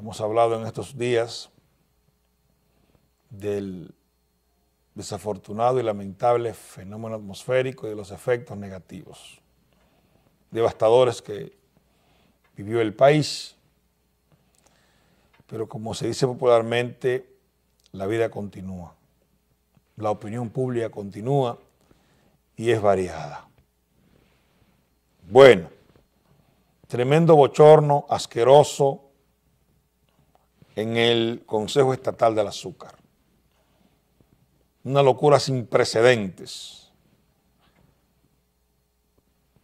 Hemos hablado en estos días del desafortunado y lamentable fenómeno atmosférico y de los efectos negativos, devastadores que vivió el país. Pero como se dice popularmente, la vida continúa, la opinión pública continúa y es variada. Bueno, tremendo bochorno, asqueroso, en el Consejo Estatal del Azúcar. Una locura sin precedentes.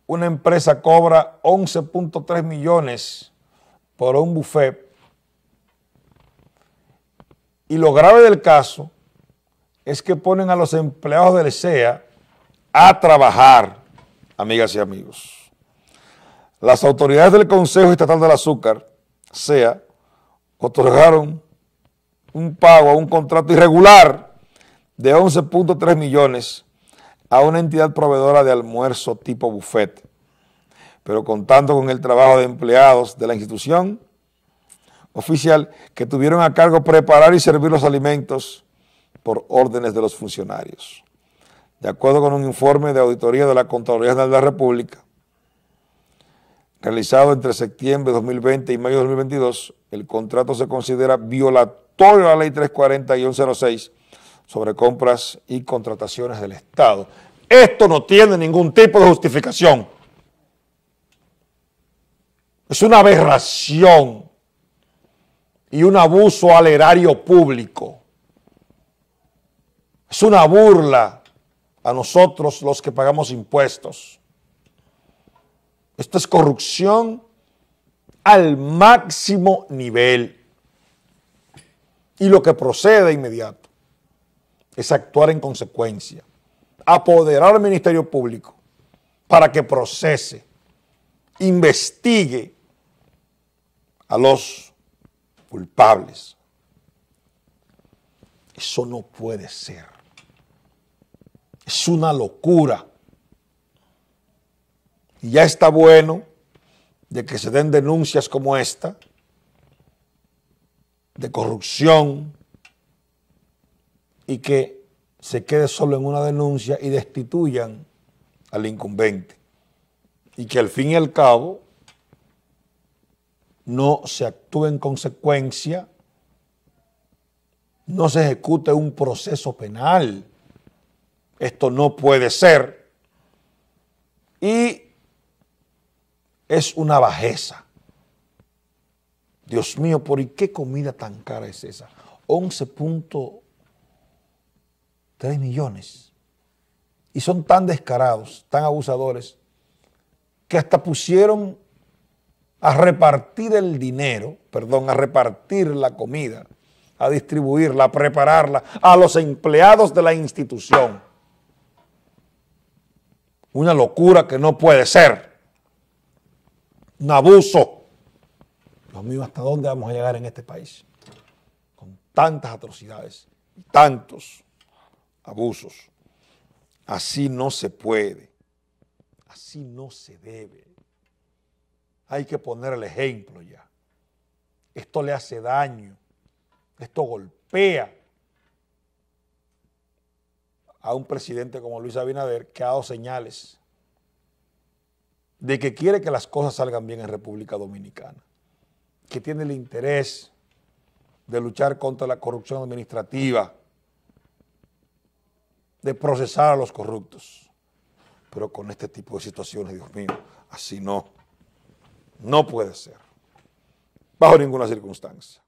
Una empresa cobra 11.3 millones por un buffet. Y lo grave del caso es que ponen a los empleados del e SEA a trabajar, amigas y amigos. Las autoridades del Consejo Estatal del Azúcar, SEA, otorgaron un pago a un contrato irregular de 11.3 millones a una entidad proveedora de almuerzo tipo buffet, pero contando con el trabajo de empleados de la institución oficial que tuvieron a cargo preparar y servir los alimentos por órdenes de los funcionarios. De acuerdo con un informe de auditoría de la Contraloría General de la República, realizado entre septiembre de 2020 y mayo de 2022, el contrato se considera violatorio a la ley 340 106 sobre compras y contrataciones del Estado. Esto no tiene ningún tipo de justificación. Es una aberración y un abuso al erario público. Es una burla a nosotros los que pagamos impuestos. Esto es corrupción al máximo nivel. Y lo que procede de inmediato es actuar en consecuencia, apoderar al Ministerio Público para que procese, investigue a los culpables. Eso no puede ser. Es una locura. Y ya está bueno de que se den denuncias como esta, de corrupción, y que se quede solo en una denuncia y destituyan al incumbente. Y que al fin y al cabo no se actúe en consecuencia, no se ejecute un proceso penal. Esto no puede ser. Y es una bajeza. Dios mío, ¿por qué comida tan cara es esa? 11.3 millones. Y son tan descarados, tan abusadores, que hasta pusieron a repartir el dinero, perdón, a repartir la comida, a distribuirla, a prepararla a los empleados de la institución. Una locura que no puede ser un abuso. Dios mío, ¿hasta dónde vamos a llegar en este país? Con tantas atrocidades, tantos abusos. Así no se puede, así no se debe. Hay que poner el ejemplo ya. Esto le hace daño, esto golpea a un presidente como Luis Abinader que ha dado señales de que quiere que las cosas salgan bien en República Dominicana, que tiene el interés de luchar contra la corrupción administrativa, de procesar a los corruptos. Pero con este tipo de situaciones, Dios mío, así no. No puede ser. Bajo ninguna circunstancia.